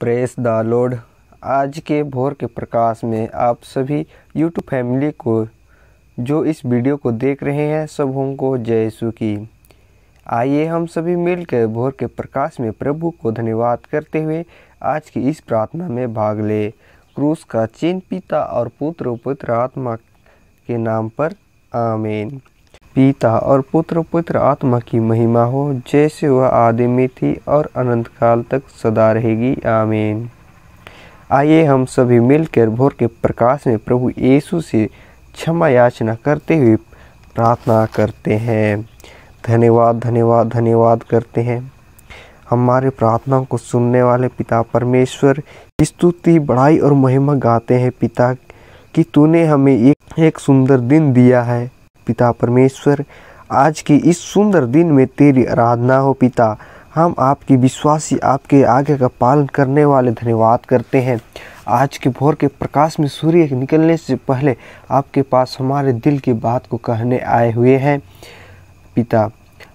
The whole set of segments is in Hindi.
प्रेस द लोड आज के भोर के प्रकाश में आप सभी यूट्यूब फैमिली को जो इस वीडियो को देख रहे हैं सब को जय सुखी आइए हम सभी मिलकर भोर के प्रकाश में प्रभु को धन्यवाद करते हुए आज की इस प्रार्थना में भाग ले क्रूस का चिन्ह पिता और पुत्र पुत्र आत्मा के नाम पर आमेन पिता और पुत्र पुत्र आत्मा की महिमा हो जैसे वह आदि में थी और अनंत काल तक सदा रहेगी आमीन आइए हम सभी मिलकर भोर के प्रकाश में प्रभु यीशु से क्षमा याचना करते हुए प्रार्थना करते हैं धन्यवाद धन्यवाद धन्यवाद करते हैं हमारे प्रार्थनाओं को सुनने वाले पिता परमेश्वर स्तुति बड़ाई और महिमा गाते हैं पिता कि तूने हमें एक एक सुंदर दिन दिया है पिता परमेश्वर आज के इस सुंदर दिन में तेरी आराधना हो पिता हम आपकी विश्वासी आपके आगे का पालन करने वाले धन्यवाद करते हैं आज के भोर के प्रकाश में सूर्य निकलने से पहले आपके पास हमारे दिल की बात को कहने आए हुए हैं पिता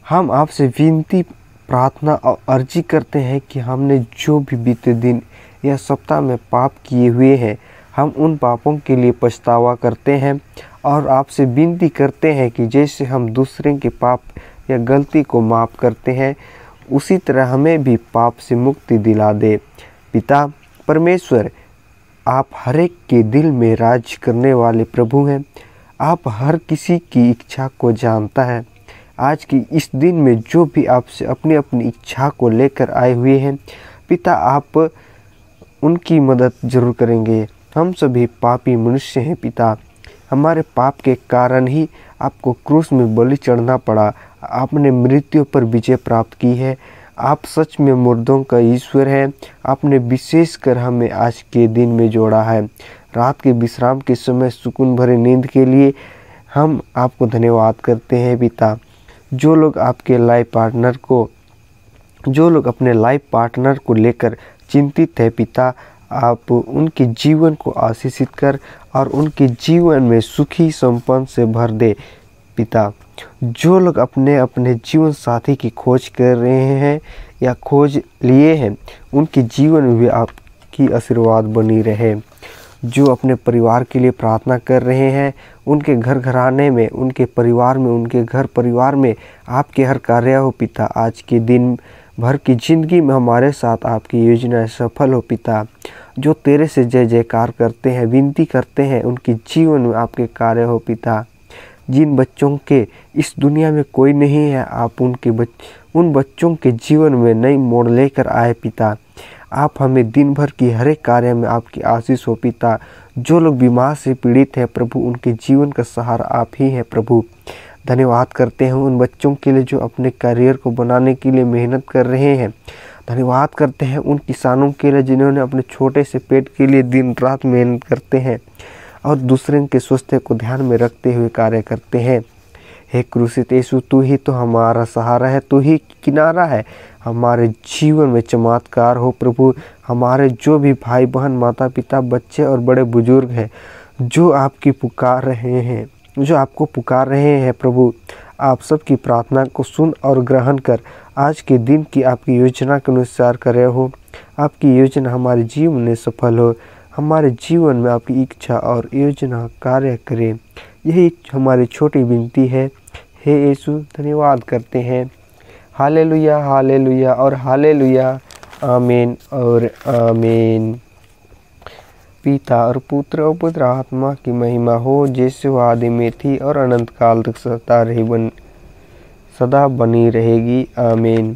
हम आपसे विनती प्रार्थना और अर्जी करते हैं कि हमने जो भी बीते दिन या सप्ताह में पाप किए हुए हैं हम उन पापों के लिए पछतावा करते हैं और आपसे विनती करते हैं कि जैसे हम दूसरे के पाप या गलती को माफ़ करते हैं उसी तरह हमें भी पाप से मुक्ति दिला दे पिता परमेश्वर आप हर एक के दिल में राज करने वाले प्रभु हैं आप हर किसी की इच्छा को जानता है आज की इस दिन में जो भी आपसे अपनी अपनी इच्छा को लेकर आए हुए हैं पिता आप उनकी मदद जरूर करेंगे हम सभी पापी मनुष्य हैं पिता हमारे पाप के कारण ही आपको क्रूस में बलि चढ़ना पड़ा आपने मृत्यु पर विजय प्राप्त की है आप सच में मुर्दों का ईश्वर है आपने विशेष कर हमें आज के दिन में जोड़ा है रात के विश्राम के समय सुकून भरे नींद के लिए हम आपको धन्यवाद करते हैं पिता जो लोग आपके लाइफ पार्टनर को जो लोग अपने लाइफ पार्टनर को लेकर चिंतित है पिता आप उनके जीवन को आशीषित कर और उनके जीवन में सुखी संपन्न से भर दे पिता जो लोग अपने अपने जीवन साथी की खोज कर रहे हैं या खोज लिए हैं उनके जीवन में भी आपकी आशीर्वाद बनी रहे जो अपने परिवार के लिए प्रार्थना कर रहे हैं उनके घर घराने में उनके परिवार में उनके घर परिवार में आपके हर कार्य हो पिता आज के दिन भर की जिंदगी में हमारे साथ आपकी योजनाएं सफल हो पिता जो तेरे से जय जयकार करते हैं विनती करते हैं उनके जीवन में आपके कार्य हो पिता जिन बच्चों के इस दुनिया में कोई नहीं है आप उनके बच उन बच्चों के जीवन में नई मोड़ लेकर आए पिता आप हमें दिन भर की हर एक कार्य में आपकी आशीष हो पिता जो लोग बीमार से पीड़ित हैं प्रभु उनके जीवन का सहारा आप ही हैं प्रभु धन्यवाद करते हैं उन बच्चों के लिए जो अपने करियर को बनाने के लिए मेहनत कर रहे हैं धन्यवाद करते हैं उन किसानों के लिए जिन्होंने अपने छोटे से पेट के लिए दिन रात मेहनत करते हैं और दूसरे के स्वास्थ्य को ध्यान में रखते हुए कार्य करते हैं हे क्रूसित यीशु तू ही तो हमारा सहारा है तू ही किनारा है हमारे जीवन में चमत्कार हो प्रभु हमारे जो भी भाई बहन माता पिता बच्चे और बड़े बुजुर्ग हैं जो आपकी पुकार रहे हैं जो आपको पुकार रहे हैं प्रभु आप सबकी प्रार्थना को सुन और ग्रहण कर आज के दिन की आपकी योजना के अनुसार करे हो आपकी योजना हमारे जीवन में सफल हो हमारे जीवन में आपकी इच्छा और योजना कार्य करें यही हमारी छोटी विनती है हे यीशु धन्यवाद करते हैं हाले लुया और हाले आमीन और आमीन पिता और पुत्र और पुत्र आत्मा की महिमा हो जैसे आदि में थी और अनंत काल तक सदा रही बन सदा बनी रहेगी आमीन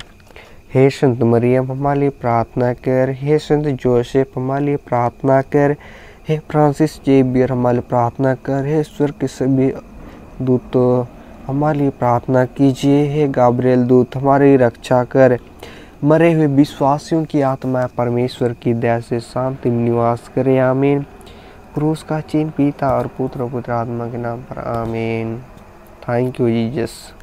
हे संत मरियम हमारे लिए प्रार्थना कर हे संत जोसेफ हमारे लिए प्रार्थना कर हे फ्रांसिस जेबियर हमारे लिए प्रार्थना कर हे स्वर के सभी दूतों हमारे लिए प्रार्थना कीजिए हे गाब्रियल दूत हमारी रक्षा कर मरे हुए विश्वासियों की आत्मा परमेश्वर की दया से शांति निवास करे आमीन क्रूस का चिन्ह पिता और पुत्र पुत्र आत्मा के नाम पर आमीन थैंक यू जीजस